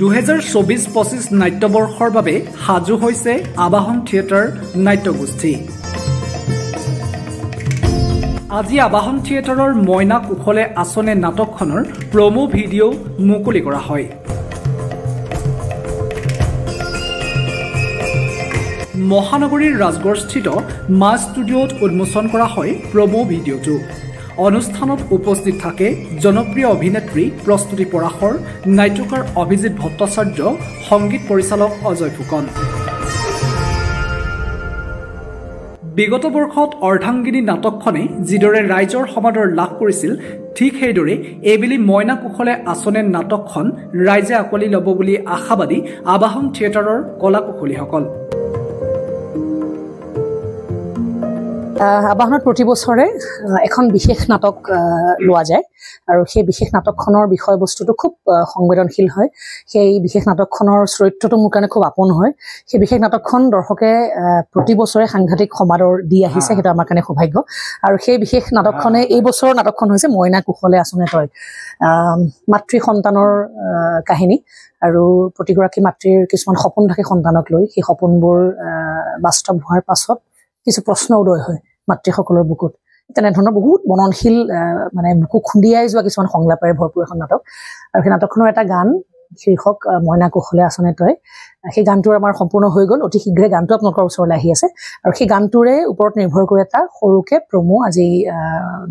দুহেজাৰ চৌবিছ পঁচিছ নাট্যবৰ্ষৰ বাবে সাজু হৈছে আবাহন থিয়েটাৰ নাট্যগোষ্ঠী আজি আবাহন থিয়েটাৰৰ মইনা কুশলে আছনে নাটকখনৰ প্ৰম' ভিডিঅ' মুকলি কৰা হয় মহানগৰীৰ ৰাজগড়স্থিত মা ষ্টুডিঅ'ত উন্মোচন কৰা হয় প্ৰম' ভিডিঅ'টো অনুষ্ঠানত উপস্থিত থাকে জনপ্ৰিয় অভিনেত্ৰী প্ৰস্তুতি পৰাশৰ নাট্যকাৰ অভিজিৎ ভট্টাচাৰ্য সংগীত পৰিচালক অজয় ফুকন বিগত বৰ্ষত অৰ্ধাংগিনী নাটকখনে যিদৰে ৰাইজৰ সমাদৰ লাভ কৰিছিল ঠিক সেইদৰে এইবেলি মইনা কুশলে আঁচনে নাটকখন ৰাইজে আঁকোৱালি ল'ব বুলি আশাবাদী আৱাহন থিয়েটাৰৰ কলা কুশলীসকল আবাহনত প্ৰতি বছৰে এখন বিশেষ নাটক লোৱা যায় আৰু সেই বিশেষ নাটকখনৰ বিষয়বস্তুটো খুব সংবেদনশীল হয় সেই বিশেষ নাটকখনৰ চৰিত্ৰটো মোৰ কাৰণে খুব আপোন হয় সেই বিশেষ নাটকখন দৰ্শকে প্ৰতি বছৰে সাংঘাতিক সমাদৰ দি আহিছে সেইটো আমাৰ কাৰণে সৌভাগ্য আৰু সেই বিশেষ নাটকখনে এই বছৰৰ নাটকখন হৈছে মইনা কুশলে আচনে তই মাতৃ সন্তানৰ কাহিনী আৰু প্ৰতিগৰাকী মাতৃৰ কিছুমান সপোন থাকে সন্তানক লৈ সেই সপোনবোৰ বাস্তৱ হোৱাৰ পাছত কিছু প্ৰশ্ন উদয় হয় মাতৃসকলৰ বুকুত তেনেধৰণৰ বহুত মননশীল মানে বুকু খুন্দিয়াই যোৱা কিছুমান সংলাপেৰে ভৰপূৰ এখন নাটক আৰু সেই নাটকখনৰ এটা গান শীৰ্ষক মইনা কৌশলে আছনে তই সেই গানটোৰ আমাৰ সম্পূৰ্ণ হৈ গ'ল অতি শীঘ্ৰে গানটো আপোনালোকৰ ওচৰলৈ আহি আছে আৰু সেই গানটোৰে ওপৰত নিৰ্ভৰ কৰি এটা সৰুকৈ প্ৰমো আজি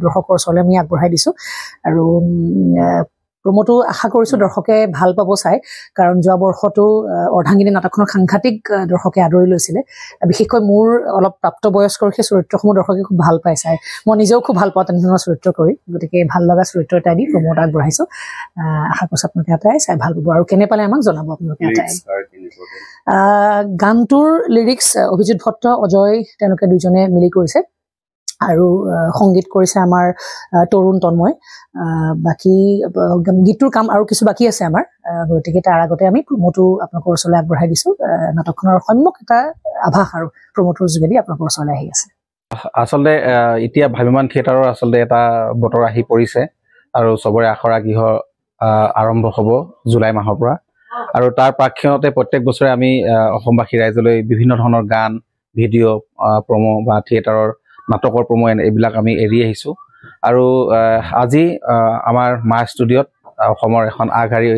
দৰ্শকৰ ওচৰলৈ আমি আগবঢ়াই দিছোঁ আৰু প্ৰমোটো আশা কৰিছোঁ দৰ্শকে ভাল পাব চাই কাৰণ যোৱা বৰ্ষতো অৰ্ধাংগিনী নাটকখনৰ সাংঘাতিক দৰ্শকে আদৰি লৈছিলে বিশেষকৈ মোৰ অলপ প্ৰাপ্তবয়স্কৰ সেই চৰিত্ৰসমূহ দৰ্শকে খুব ভাল পায় চাই মই নিজেও খুব ভাল পাওঁ তেনেধৰণৰ চৰিত্ৰ কৰি গতিকে ভাল লগা চৰিত্ৰ এটাই দি প্ৰমোট আগবঢ়াইছোঁ আশা কৰিছোঁ আপোনালোকে এটাই চাই ভাল পাব আৰু কেনে পালে আমাক জনাব আপোনালোকে এটাই গানটোৰ লিৰিক্স অভিজিত ভট্ট অজয় তেওঁলোকে দুইজনে মিলি কৰিছে আৰু সংগীত কৰিছে আমাৰ তৰুণ তন্ময় বাকী গীতটোৰ কাম আৰু কিছু বাকী আছে আমাৰ গতিকে তাৰ আগতে আমি প্ৰমোটো আপোনালোকৰ ওচৰলৈ আগবঢ়াই দিছোঁ নাটকখনৰ সম্যক এটা আভাস আৰু প্ৰমোটোৰ যোগেদি আপোনালোকৰ ওচৰলৈ আহি আছে আচলতে এতিয়া ভাবিমান থিয়েটাৰৰ আচলতে এটা বতৰ আহি পৰিছে আৰু চবৰে আখৰা গৃহ আৰম্ভ হ'ব জুলাই মাহৰ পৰা আৰু তাৰ প্ৰাক্ষণতে প্ৰত্যেক বছৰে আমি অসমবাসী ৰাইজলৈ বিভিন্ন ধৰণৰ গান ভিডিঅ' প্ৰম' বা থিয়েটাৰৰ নাটকৰ প্ৰমোয়ন এইবিলাক আমি এৰি আহিছোঁ আৰু আজি আমাৰ মা ষ্টুডিঅ'ত অসমৰ এখন আগশাৰী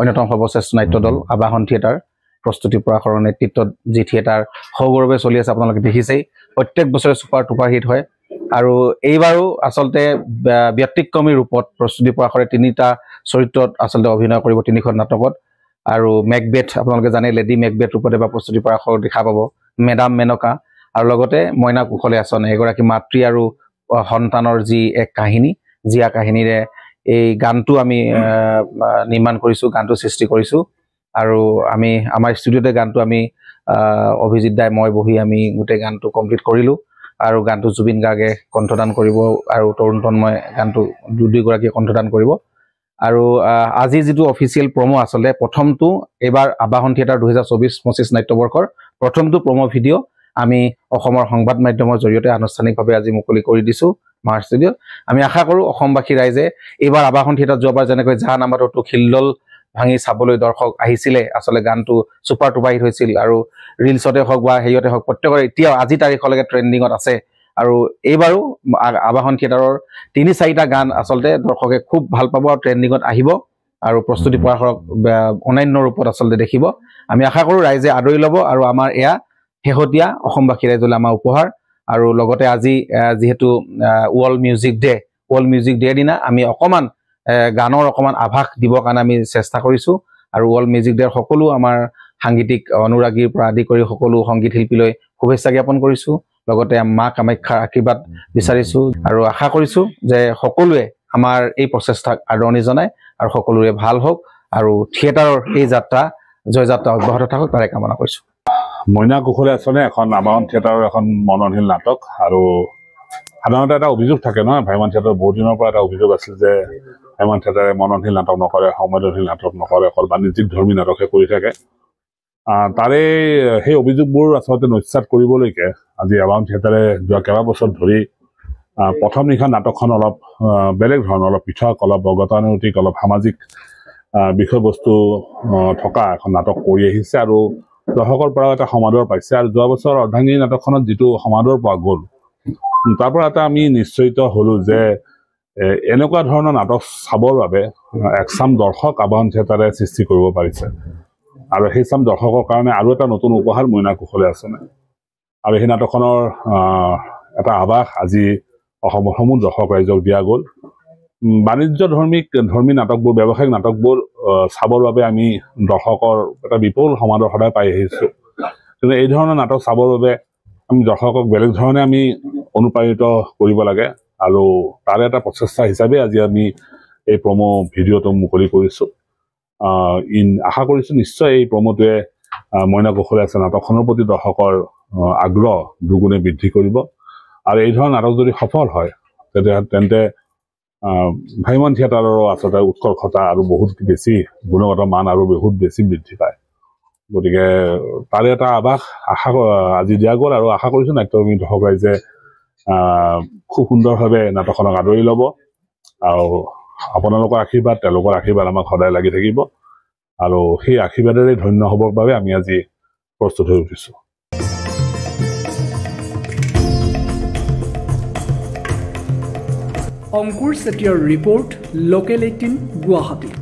অন্যতম সৰ্বশ্ৰেষ্ঠ নাট্য দল আবাহন থিয়েটাৰ প্ৰস্তুতি প্ৰাশৰ নেতৃত্বত যি থিয়েটাৰ সৌগৌৰৱে চলি আছে আপোনালোকে দেখিছেই প্ৰত্যেক বছৰে ছুপাৰ টুপাৰ হিট হয় আৰু এইবাৰো আচলতে ব্যতিক্ৰমী ৰূপত প্ৰস্তুতি প্ৰাশৰে তিনিটা চৰিত্ৰত আচলতে অভিনয় কৰিব তিনিখন নাটকত আৰু মেকবেথ আপোনালোকে জানে লেডি মেকবেথ ৰূপত এবাৰ প্ৰস্তুতি প্ৰাশৰ দেখা পাব মেডাম মেনকা আৰু লগতে মইনা কুশলে আচন এগৰাকী মাতৃ আৰু সন্তানৰ যি এক কাহিনী জীয়া কাহিনীৰে এই গানটো আমি নিৰ্মাণ কৰিছোঁ গানটো সৃষ্টি কৰিছোঁ আৰু আমি আমাৰ ষ্টুডিঅ'তে গানটো আমি অভিজিত দাই মই বহি আমি গোটেই গানটো কমপ্লিট কৰিলোঁ আৰু গানটো জুবিন গাৰ্গে কণ্ঠদান কৰিব আৰু তৰুণ তন্ময় গানটো দুগৰাকীয়ে কণ্ঠদান কৰিব আৰু আজি যিটো অফিচিয়েল প্ৰম' আচলতে প্ৰথমটো এইবাৰ আবাহন থিয়েটাৰ দুহেজাৰ চৌবিছ পঁচিছ নাট্যবৰ্ষৰ প্ৰথমটো প্ৰম' ভিডিঅ' আমি অসমৰ সংবাদ মাধ্যমৰ জৰিয়তে আনুষ্ঠানিকভাৱে আজি মুকলি কৰি দিছোঁ মাৰ ষ্টুডিঅ'ত আমি আশা কৰোঁ অসমবাসী ৰাইজে এইবাৰ আৱাসন থিয়েটাৰত যোৱাবাৰ যেনেকৈ জাহান আমাৰ তুখিলদল ভাঙি চাবলৈ দৰ্শক আহিছিলে আচলতে গানটো ছুপাৰ টুপাৰ হিট হৈছিল আৰু ৰিলচতে হওক বা হেৰিয়তে হওক প্ৰত্যেকৰে এতিয়াও আজি তাৰিখলৈকে ট্ৰেণ্ডিঙত আছে আৰু এইবাৰো আৱাসন থিয়েটাৰৰ তিনি চাৰিটা গান আচলতে দৰ্শকে খুব ভাল পাব আৰু ট্ৰেণ্ডিঙত আহিব আৰু প্ৰস্তুতি পৰাশৰক অন্যান্য ৰূপত আচলতে দেখিব আমি আশা কৰোঁ ৰাইজে আদৰি ল'ব আৰু আমাৰ এয়া শেহতীয়া অসমবাসী ৰাইজলৈ আমাৰ উপহাৰ আৰু লগতে আজি যিহেতু world music day world music ডেৰ দিনা আমি অকণমান গানৰ অকণমান আভাস দিবৰ কাৰণে আমি চেষ্টা কৰিছোঁ আৰু ৱৰ্ল্ড মিউজিক ডেৰ সকলো আমাৰ সাংগীতিক অনুৰাগীৰ পৰা আদি কৰি সকলো সংগীত শিল্পীলৈ শুভেচ্ছা জ্ঞাপন কৰিছোঁ লগতে মা কামাখ্যাৰ আশীৰ্বাদ বিচাৰিছোঁ আৰু আশা কৰিছোঁ যে সকলোৱে আমাৰ এই প্ৰচেষ্টাক আদৰণি জনায় আৰু সকলোৰে ভাল হওক আৰু থিয়েটাৰৰ এই যাত্ৰা জয়যাত্ৰা অব্যাহত থাকক তাৰে কামনা কৰিছোঁ মইনা কুশলে আছনে এখন আমাৰ থিয়েটাৰৰ এখন মননশীল নাটক আৰু সাধাৰণতে এটা অভিযোগ থাকে নহয় ভাইমান থিয়েটাৰ বহুত দিনৰ পৰা এটা অভিযোগ আছিল যে ভাইমান থিয়েটাৰে মননশীল নাটক নকৰে সংবেদনশীল নাটক নকৰে অকল বাণিজ্যিক ধৰ্মী নাটকে কৰি থাকে তাৰে সেই অভিযোগবোৰ আচলতে নিশ্চাত কৰিবলৈকে আজি এৱাউন থিয়েটাৰে যোৱা কেইবাবছৰ ধৰি প্ৰথম নিশা নাটকখন অলপ বেলেগ ধৰণৰ অলপ পৃথক অলপ গতানুগতিক অলপ সামাজিক বিষয়বস্তু থকা এখন নাটক কৰি আহিছে আৰু দৰ্শকৰ পৰাও এটা সমাদৰ পাইছে আৰু যোৱা বছৰ অৰ্ধাংগিনী নাটকখনত যিটো সমাদৰ পোৱা গ'ল তাৰ পৰা এটা আমি নিশ্চয়িত হলো যে এনেকুৱা ধৰণৰ নাটক চাবৰ বাবে এক চাম দৰ্শক আবাহন থিয়েটাৰে সৃষ্টি কৰিব পাৰিছে আৰু সেই চাম দৰ্শকৰ কাৰণে আৰু এটা নতুন উপহাৰ মইনা কুশলে আছেনে আৰু সেই নাটকখনৰ এটা আভাস আজি অসমৰ সমূহ দৰ্শক ৰাইজক দিয়া গ'ল বাণিজ্য ধৰ্মীক ধৰ্মী নাটকবোৰ ব্যৱসায়িক নাটকবোৰ চাবৰ বাবে আমি দৰ্শকৰ এটা বিপুল সমাদৰ সদায় পাই আহিছোঁ কিন্তু এই ধৰণৰ নাটক চাবৰ বাবে আমি দৰ্শকক বেলেগ ধৰণে আমি অনুপ্ৰাণিত কৰিব লাগে আৰু তাৰে এটা প্ৰচেষ্টা হিচাপে আজি আমি এই প্ৰম' ভিডিঅ'টো মুকলি কৰিছোঁ ইন আশা কৰিছোঁ নিশ্চয় এই প্ৰম'টোৱে মইনা কৌশলে আছে নাটকখনৰ প্ৰতি দৰ্শকৰ আগ্ৰহ দুগুণে বৃদ্ধি কৰিব আৰু এই ধৰণৰ নাটক যদি সফল হয় তেতিয়া তেন্তে ভাইমান থিয়েটাৰৰো আচলতে উৎকৰ্ষতা আৰু বহুত বেছি গুণগত মান আৰু বহুত বেছি বৃদ্ধি পায় গতিকে তাৰে এটা আভাস আশা আজি দিয়া গ'ল আৰু আশা কৰিছোঁ নাট্যকৰ্মী দৰ্শক ৰাইজে খুব সুন্দৰভাৱে নাটকখনক আদৰি ল'ব আৰু আপোনালোকৰ আশীৰ্বাদ তেওঁলোকৰ আশীৰ্বাদ আমাক সদায় লাগি থাকিব আৰু সেই আশীৰ্বাদেৰে ধন্য হ'বৰ বাবে আমি আজি প্ৰস্তুত হৈ উঠিছোঁ অংকুৰ চেতিয়াৰ ৰিপৰ্ট লোকেল এইটিন গুৱাহাটী